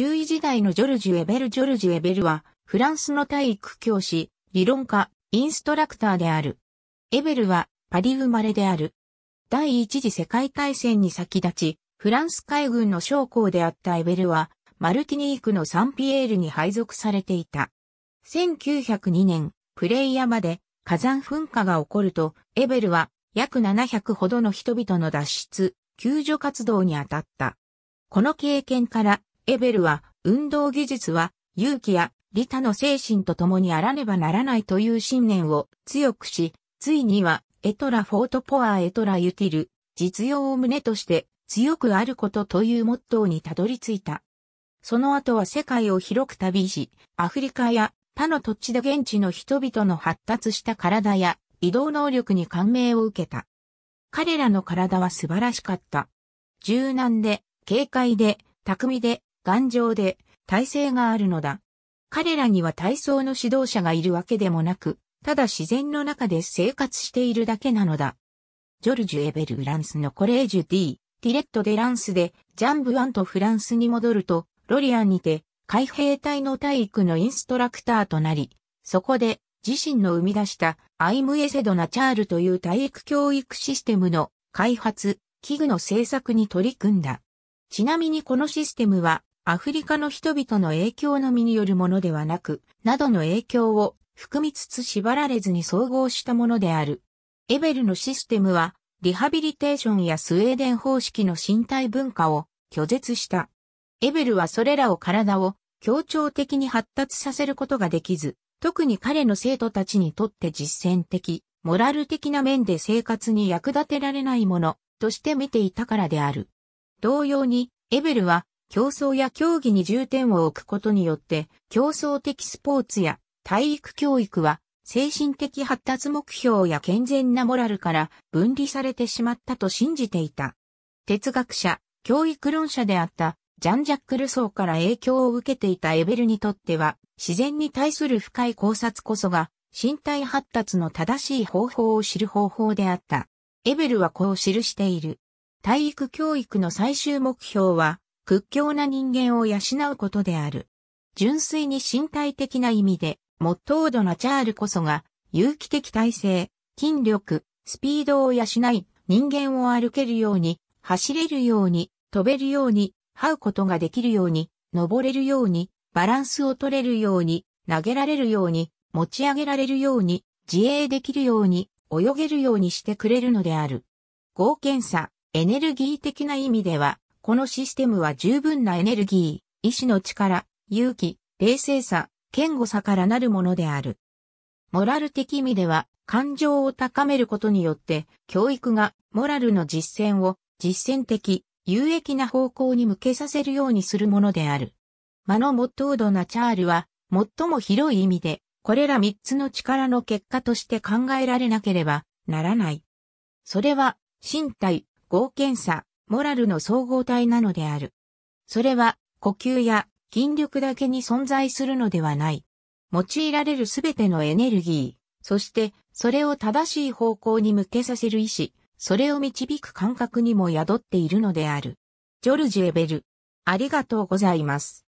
中位時代のジョルジュ・エベル・ジョルジュ・エベルは、フランスの体育教師、理論家、インストラクターである。エベルは、パリ生まれである。第一次世界大戦に先立ち、フランス海軍の将校であったエベルは、マルティニークのサンピエールに配属されていた。1902年、プレイヤまで火山噴火が起こると、エベルは約700ほどの人々の脱出、救助活動に当たった。この経験から、エベルは、運動技術は、勇気や利他の精神と共にあらねばならないという信念を強くし、ついには、エトラフォートポアエトラユティル、実用を胸として、強くあることというモットーにたどり着いた。その後は世界を広く旅し、アフリカや他の土地で現地の人々の発達した体や移動能力に感銘を受けた。彼らの体は素晴らしかった。柔軟で、軽快で、巧みで、頑丈で体制があるのだ。彼らには体操の指導者がいるわけでもなく、ただ自然の中で生活しているだけなのだ。ジョルジュ・エベル・ランスのコレージュ・ディ・ティレット・デ・ランスで、ジャン・ブワンとフランスに戻ると、ロリアンにて、海兵隊の体育のインストラクターとなり、そこで、自身の生み出した、アイム・エセド・ナチャールという体育教育システムの開発、器具の制作に取り組んだ。ちなみにこのシステムは、アフリカの人々の影響のみによるものではなく、などの影響を含みつつ縛られずに総合したものである。エベルのシステムは、リハビリテーションやスウェーデン方式の身体文化を拒絶した。エベルはそれらを体を協調的に発達させることができず、特に彼の生徒たちにとって実践的、モラル的な面で生活に役立てられないものとして見ていたからである。同様に、エベルは競争や競技に重点を置くことによって、競争的スポーツや体育教育は、精神的発達目標や健全なモラルから分離されてしまったと信じていた。哲学者、教育論者であったジャン・ジャック・ルソーから影響を受けていたエベルにとっては、自然に対する深い考察こそが、身体発達の正しい方法を知る方法であった。エベルはこう記している。体育教育の最終目標は、屈強な人間を養うことである。純粋に身体的な意味で、モットードなチャールこそが、有機的体制、筋力、スピードを養い、人間を歩けるように、走れるように、飛べるように、這うことができるように、登れるように、バランスを取れるように、投げられるように、持ち上げられるように、自衛できるように、泳げるようにしてくれるのである。合憲さ、エネルギー的な意味では、このシステムは十分なエネルギー、意志の力、勇気、冷静さ、堅固さからなるものである。モラル的意味では、感情を高めることによって、教育がモラルの実践を実践的、有益な方向に向けさせるようにするものである。マノ・モットード・ナチャールは、最も広い意味で、これら三つの力の結果として考えられなければならない。それは、身体、合憲さ、モラルの総合体なのである。それは、呼吸や筋力だけに存在するのではない。用いられるすべてのエネルギー、そしてそれを正しい方向に向けさせる意志、それを導く感覚にも宿っているのである。ジョルジュ・エベル。ありがとうございます。